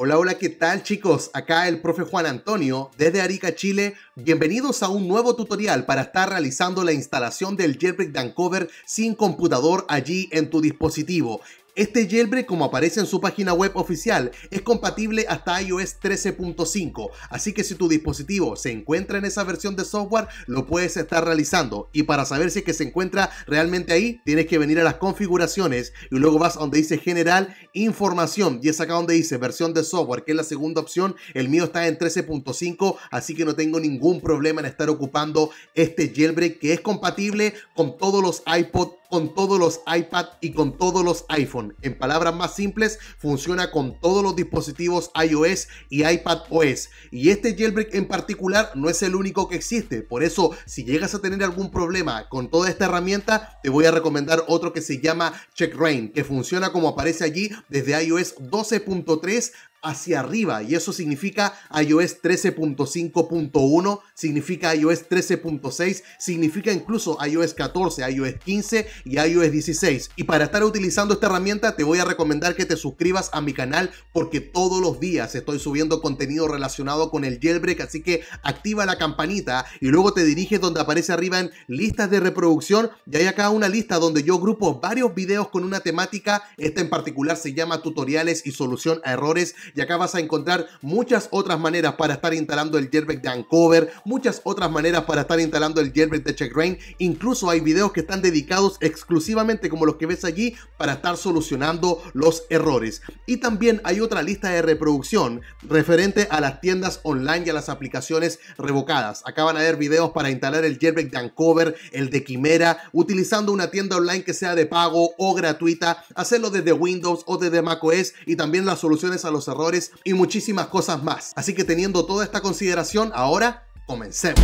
Hola, hola, ¿qué tal chicos? Acá el profe Juan Antonio desde Arica, Chile. Bienvenidos a un nuevo tutorial para estar realizando la instalación del Jetpack Cover sin computador allí en tu dispositivo. Este jailbreak, como aparece en su página web oficial, es compatible hasta iOS 13.5, así que si tu dispositivo se encuentra en esa versión de software, lo puedes estar realizando. Y para saber si es que se encuentra realmente ahí, tienes que venir a las configuraciones y luego vas a donde dice general, información, y es acá donde dice versión de software, que es la segunda opción. El mío está en 13.5, así que no tengo ningún problema en estar ocupando este jailbreak que es compatible con todos los iPod, con todos los iPad y con todos los iPhone. En palabras más simples, funciona con todos los dispositivos iOS y iPadOS. Y este jailbreak en particular no es el único que existe. Por eso, si llegas a tener algún problema con toda esta herramienta, te voy a recomendar otro que se llama CheckRain, que funciona como aparece allí desde iOS 12.3 hacia arriba y eso significa iOS 13.5.1, significa iOS 13.6, significa incluso iOS 14, iOS 15 y iOS 16. Y para estar utilizando esta herramienta te voy a recomendar que te suscribas a mi canal porque todos los días estoy subiendo contenido relacionado con el jailbreak, así que activa la campanita y luego te diriges donde aparece arriba en listas de reproducción y hay acá una lista donde yo grupo varios videos con una temática, esta en particular se llama tutoriales y solución a errores y acá vas a encontrar muchas otras maneras para estar instalando el jailbreak de Uncover, muchas otras maneras para estar instalando el jailbreak de CheckRain. Incluso hay videos que están dedicados exclusivamente como los que ves allí para estar solucionando los errores. Y también hay otra lista de reproducción referente a las tiendas online y a las aplicaciones revocadas. Acá van a ver videos para instalar el jailbreak de Uncover, el de Quimera, utilizando una tienda online que sea de pago o gratuita, hacerlo desde Windows o desde macOS y también las soluciones a los errores y muchísimas cosas más. Así que teniendo toda esta consideración, ahora comencemos.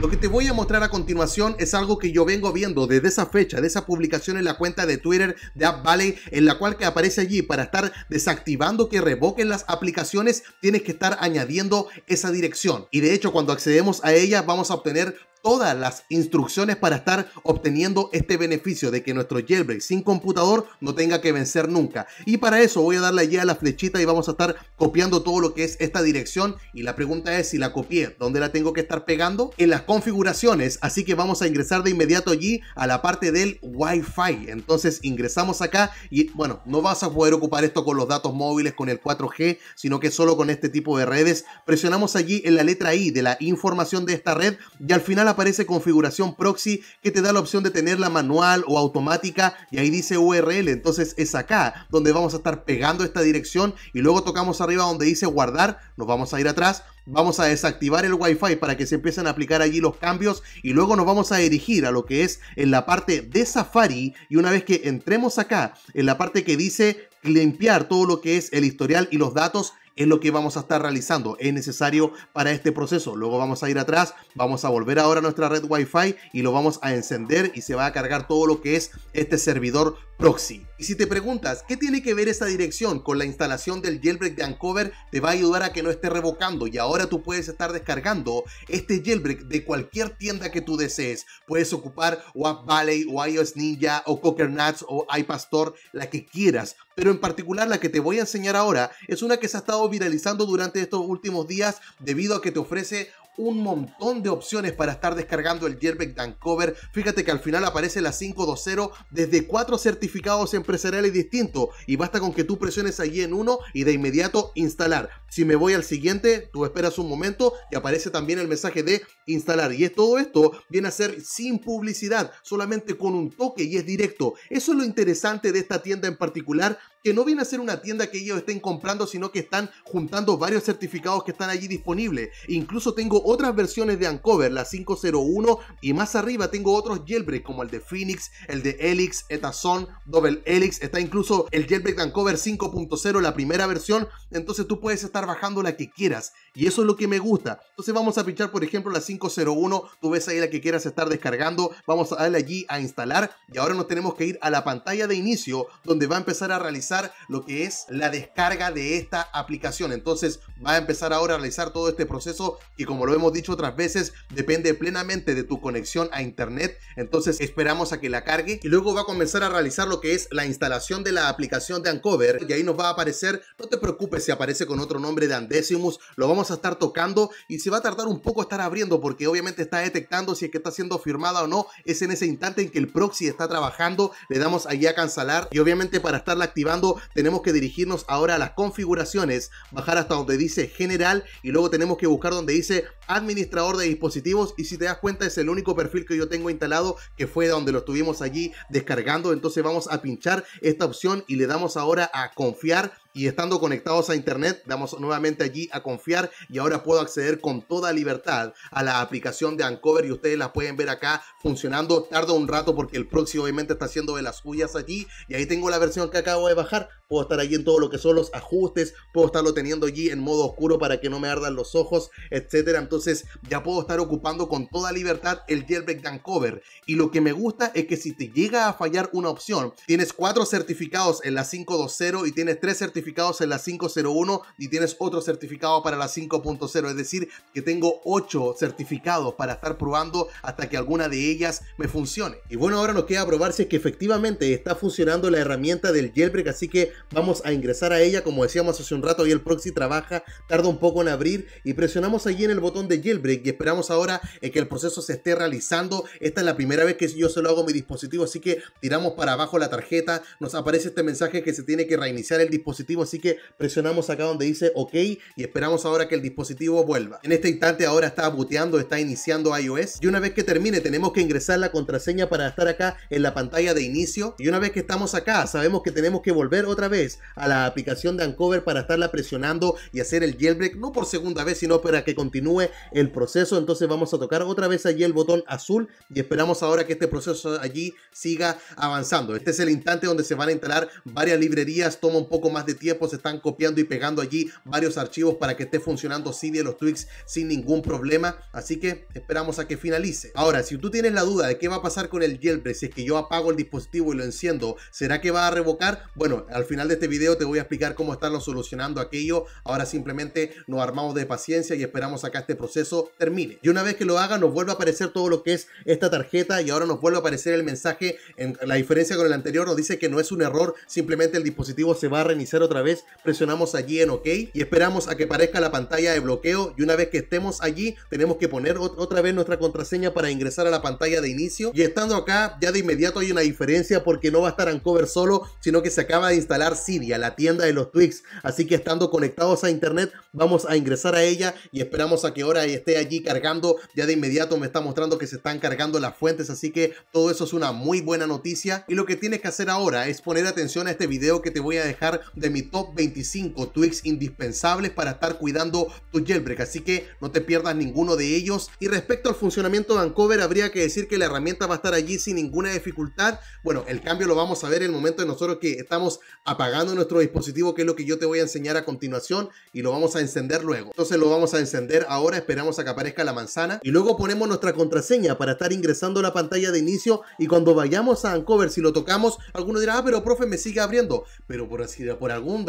Lo que te voy a mostrar a continuación es algo que yo vengo viendo desde esa fecha, de esa publicación en la cuenta de Twitter de App Valley, en la cual que aparece allí para estar desactivando que revoquen las aplicaciones, tienes que estar añadiendo esa dirección. Y de hecho, cuando accedemos a ella, vamos a obtener todas las instrucciones para estar obteniendo este beneficio de que nuestro jailbreak sin computador no tenga que vencer nunca. Y para eso voy a darle allí a la flechita y vamos a estar copiando todo lo que es esta dirección. Y la pregunta es si la copié, ¿dónde la tengo que estar pegando? En las configuraciones, así que vamos a ingresar de inmediato allí a la parte del Wi-Fi. Entonces ingresamos acá y bueno, no vas a poder ocupar esto con los datos móviles, con el 4G, sino que solo con este tipo de redes. Presionamos allí en la letra I de la información de esta red y al final aparece configuración proxy que te da la opción de tenerla manual o automática y ahí dice URL. Entonces es acá donde vamos a estar pegando esta dirección y luego tocamos arriba donde dice guardar, nos vamos a ir atrás, vamos a desactivar el Wi-Fi para que se empiecen a aplicar allí los cambios y luego nos vamos a dirigir a lo que es en la parte de Safari y una vez que entremos acá en la parte que dice limpiar todo lo que es el historial y los datos es lo que vamos a estar realizando. Es necesario para este proceso. Luego vamos a ir atrás, vamos a volver ahora a nuestra red Wi-Fi y lo vamos a encender y se va a cargar todo lo que es este servidor proxy. Y si te preguntas, ¿qué tiene que ver esta dirección con la instalación del jailbreak de Ancover, Te va a ayudar a que no esté revocando y ahora tú puedes estar descargando este jailbreak de cualquier tienda que tú desees. Puedes ocupar Wap Valley o iOS Ninja o Nuts o iPastor, la que quieras. Pero en particular la que te voy a enseñar ahora es una que se ha estado viralizando durante estos últimos días debido a que te ofrece un montón de opciones para estar descargando el Jerbeck Cover. Fíjate que al final aparece la 520 desde cuatro certificados empresariales distintos y basta con que tú presiones allí en uno y de inmediato instalar. Si me voy al siguiente, tú esperas un momento y aparece también el mensaje de instalar. Y es todo esto viene a ser sin publicidad, solamente con un toque y es directo. Eso es lo interesante de esta tienda en particular no viene a ser una tienda que ellos estén comprando, sino que están juntando varios certificados que están allí disponibles. Incluso tengo otras versiones de Ancover, la 501, y más arriba tengo otros jailbreak como el de Phoenix, el de Helix, Etason, Double Elix, está incluso el jailbreak de Uncover 5.0, la primera versión, entonces tú puedes estar bajando la que quieras, y eso es lo que me gusta. Entonces vamos a pinchar, por ejemplo, la 501, tú ves ahí la que quieras estar descargando, vamos a darle allí a instalar, y ahora nos tenemos que ir a la pantalla de inicio, donde va a empezar a realizar lo que es la descarga de esta aplicación. Entonces va a empezar ahora a realizar todo este proceso y como lo hemos dicho otras veces, depende plenamente de tu conexión a internet. Entonces esperamos a que la cargue y luego va a comenzar a realizar lo que es la instalación de la aplicación de Ancover y ahí nos va a aparecer, no te preocupes si aparece con otro nombre de Andesimus, lo vamos a estar tocando y se va a tardar un poco estar abriendo porque obviamente está detectando si es que está siendo firmada o no, es en ese instante en que el proxy está trabajando, le damos allí a cancelar y obviamente para estarla activando tenemos que dirigirnos ahora a las configuraciones, bajar hasta donde dice general y luego tenemos que buscar donde dice administrador de dispositivos y si te das cuenta es el único perfil que yo tengo instalado que fue donde lo estuvimos allí descargando, entonces vamos a pinchar esta opción y le damos ahora a confiar y estando conectados a Internet, damos nuevamente allí a confiar y ahora puedo acceder con toda libertad a la aplicación de Ancover y ustedes la pueden ver acá funcionando. tardo un rato porque el próximo obviamente está haciendo de las suyas allí y ahí tengo la versión que acabo de bajar puedo estar allí en todo lo que son los ajustes, puedo estarlo teniendo allí en modo oscuro para que no me ardan los ojos, etcétera. Entonces ya puedo estar ocupando con toda libertad el jailbreak dan cover. Y lo que me gusta es que si te llega a fallar una opción, tienes cuatro certificados en la 5.2.0 y tienes tres certificados en la 5.01 y tienes otro certificado para la 5.0. Es decir, que tengo ocho certificados para estar probando hasta que alguna de ellas me funcione. Y bueno, ahora nos queda probar si es que efectivamente está funcionando la herramienta del jailbreak, así que vamos a ingresar a ella, como decíamos hace un rato, y el proxy trabaja, tarda un poco en abrir y presionamos allí en el botón de jailbreak y esperamos ahora eh, que el proceso se esté realizando. Esta es la primera vez que yo se lo hago mi dispositivo, así que tiramos para abajo la tarjeta, nos aparece este mensaje que se tiene que reiniciar el dispositivo, así que presionamos acá donde dice OK y esperamos ahora que el dispositivo vuelva. En este instante ahora está booteando, está iniciando iOS y una vez que termine tenemos que ingresar la contraseña para estar acá en la pantalla de inicio y una vez que estamos acá sabemos que tenemos que volver otra vez a la aplicación de Ancover para estarla presionando y hacer el jailbreak, no por segunda vez, sino para que continúe el proceso. Entonces vamos a tocar otra vez allí el botón azul y esperamos ahora que este proceso allí siga avanzando. Este es el instante donde se van a instalar varias librerías, toma un poco más de tiempo, se están copiando y pegando allí varios archivos para que esté funcionando y los tweaks sin ningún problema. Así que esperamos a que finalice. Ahora, si tú tienes la duda de qué va a pasar con el jailbreak, si es que yo apago el dispositivo y lo enciendo, ¿será que va a revocar? Bueno, al final de este video te voy a explicar cómo estarlo solucionando aquello. Ahora simplemente nos armamos de paciencia y esperamos que este proceso termine. Y una vez que lo haga nos vuelve a aparecer todo lo que es esta tarjeta y ahora nos vuelve a aparecer el mensaje. En la diferencia con el anterior nos dice que no es un error, simplemente el dispositivo se va a reiniciar otra vez. Presionamos allí en OK y esperamos a que aparezca la pantalla de bloqueo y una vez que estemos allí tenemos que poner otra vez nuestra contraseña para ingresar a la pantalla de inicio. Y estando acá ya de inmediato hay una diferencia porque no va a estar en cover solo, sino que se acaba de instalar Siria, la tienda de los Twix. Así que estando conectados a internet, vamos a ingresar a ella y esperamos a que ahora esté allí cargando. Ya de inmediato me está mostrando que se están cargando las fuentes, así que todo eso es una muy buena noticia. Y lo que tienes que hacer ahora es poner atención a este video que te voy a dejar de mi top 25 Twix indispensables para estar cuidando tu jailbreak, así que no te pierdas ninguno de ellos. Y respecto al funcionamiento de Vancouver, habría que decir que la herramienta va a estar allí sin ninguna dificultad. Bueno, el cambio lo vamos a ver en el momento de nosotros que estamos a apagando nuestro dispositivo, que es lo que yo te voy a enseñar a continuación y lo vamos a encender luego. Entonces lo vamos a encender ahora, esperamos a que aparezca la manzana y luego ponemos nuestra contraseña para estar ingresando a la pantalla de inicio y cuando vayamos a Uncover, si lo tocamos, alguno dirá, ah, pero profe, me sigue abriendo. Pero por, por algún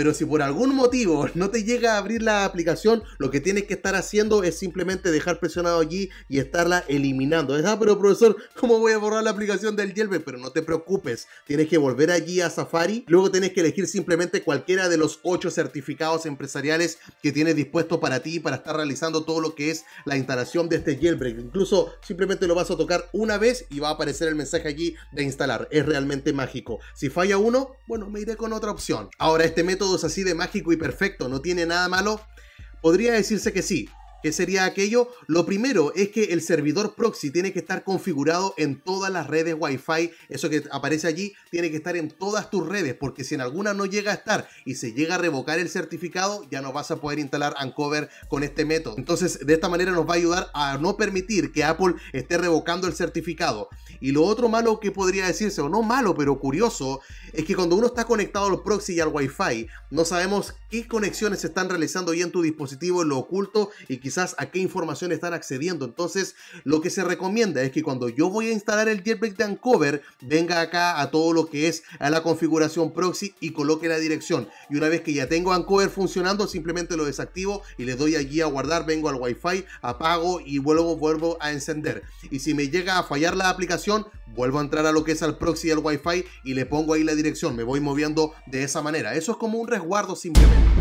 pero si por algún motivo no te llega a abrir la aplicación, lo que tienes que estar haciendo es simplemente dejar presionado allí y estarla eliminando. Es, ah, pero profesor, ¿cómo voy a borrar la aplicación del jailbreak, Pero no te preocupes, tienes que volver allí a Safari, luego tienes que elegir simplemente cualquiera de los 8 certificados empresariales que tienes dispuesto para ti para estar realizando todo lo que es la instalación de este jailbreak. Incluso simplemente lo vas a tocar una vez y va a aparecer el mensaje allí de instalar. Es realmente mágico. Si falla uno, bueno, me iré con otra opción. Ahora, este método así de mágico y perfecto, no tiene nada malo, podría decirse que sí, ¿Qué sería aquello? Lo primero es que el servidor proxy tiene que estar configurado en todas las redes Wi-Fi. Eso que aparece allí tiene que estar en todas tus redes, porque si en alguna no llega a estar y se llega a revocar el certificado, ya no vas a poder instalar Uncover con este método. Entonces, de esta manera nos va a ayudar a no permitir que Apple esté revocando el certificado. Y lo otro malo que podría decirse, o no malo, pero curioso, es que cuando uno está conectado al proxy y al Wi-Fi, no sabemos qué conexiones se están realizando ya en tu dispositivo, en lo oculto y que quizás a qué información están accediendo. Entonces, lo que se recomienda es que cuando yo voy a instalar el jailbreak de Ancover, venga acá a todo lo que es a la configuración proxy y coloque la dirección. Y una vez que ya tengo Ancover funcionando, simplemente lo desactivo y le doy allí a guardar, vengo al Wi-Fi, apago y vuelvo, vuelvo a encender. Y si me llega a fallar la aplicación, vuelvo a entrar a lo que es al proxy al Wi-Fi y le pongo ahí la dirección. Me voy moviendo de esa manera. Eso es como un resguardo simplemente.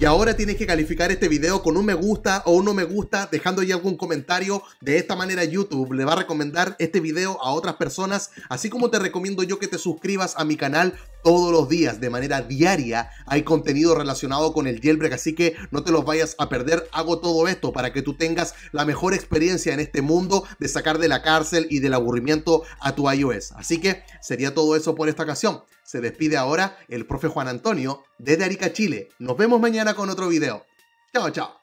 Y ahora tienes que calificar este video con un me gusta o un no me gusta, dejando ahí algún comentario. De esta manera YouTube le va a recomendar este video a otras personas, así como te recomiendo yo que te suscribas a mi canal todos los días, de manera diaria, hay contenido relacionado con el jailbreak, así que no te los vayas a perder. Hago todo esto para que tú tengas la mejor experiencia en este mundo de sacar de la cárcel y del aburrimiento a tu iOS. Así que sería todo eso por esta ocasión. Se despide ahora el profe Juan Antonio desde Arica, Chile. Nos vemos mañana con otro video. Chao, chao.